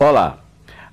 Olá.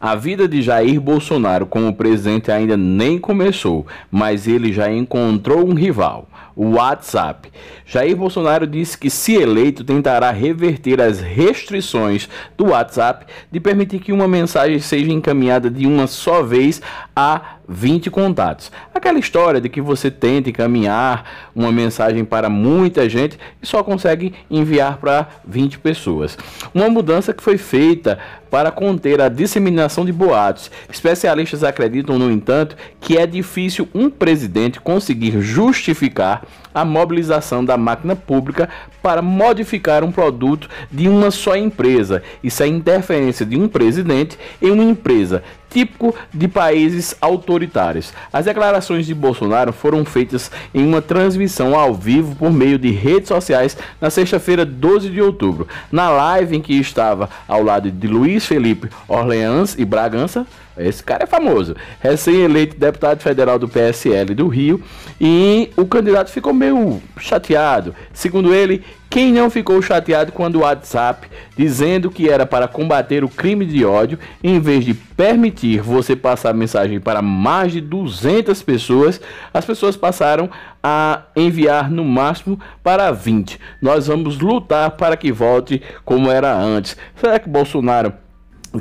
A vida de Jair Bolsonaro como presidente ainda nem começou, mas ele já encontrou um rival. WhatsApp. Jair Bolsonaro disse que, se eleito, tentará reverter as restrições do WhatsApp de permitir que uma mensagem seja encaminhada de uma só vez a 20 contatos. Aquela história de que você tenta encaminhar uma mensagem para muita gente e só consegue enviar para 20 pessoas. Uma mudança que foi feita para conter a disseminação de boatos. Especialistas acreditam, no entanto, que é difícil um presidente conseguir justificar a mobilização da máquina pública para modificar um produto de uma só empresa. Isso é interferência de um presidente em uma empresa, típico de países autoritários. As declarações de Bolsonaro foram feitas em uma transmissão ao vivo por meio de redes sociais na sexta-feira, 12 de outubro. Na live em que estava ao lado de Luiz Felipe Orleans e Bragança, esse cara é famoso, recém-eleito deputado federal do PSL do Rio e o candidato ficou meio chateado. Segundo ele, quem não ficou chateado quando o WhatsApp, dizendo que era para combater o crime de ódio, em vez de permitir você passar mensagem para mais de 200 pessoas, as pessoas passaram a enviar no máximo para 20. Nós vamos lutar para que volte como era antes. Será que Bolsonaro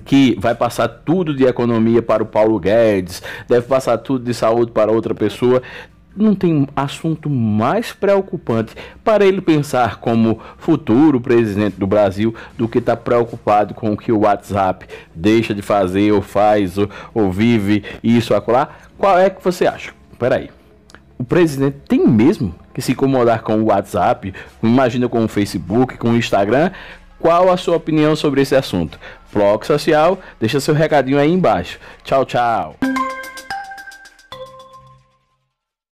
que vai passar tudo de economia para o Paulo Guedes, deve passar tudo de saúde para outra pessoa não tem assunto mais preocupante para ele pensar como futuro presidente do Brasil do que estar tá preocupado com o que o WhatsApp deixa de fazer ou faz ou, ou vive isso acolá. Qual é que você acha? Peraí. O presidente tem mesmo que se incomodar com o WhatsApp, imagina com o Facebook, com o Instagram. Qual a sua opinião sobre esse assunto? Bloco Social, deixa seu recadinho aí embaixo. Tchau, tchau.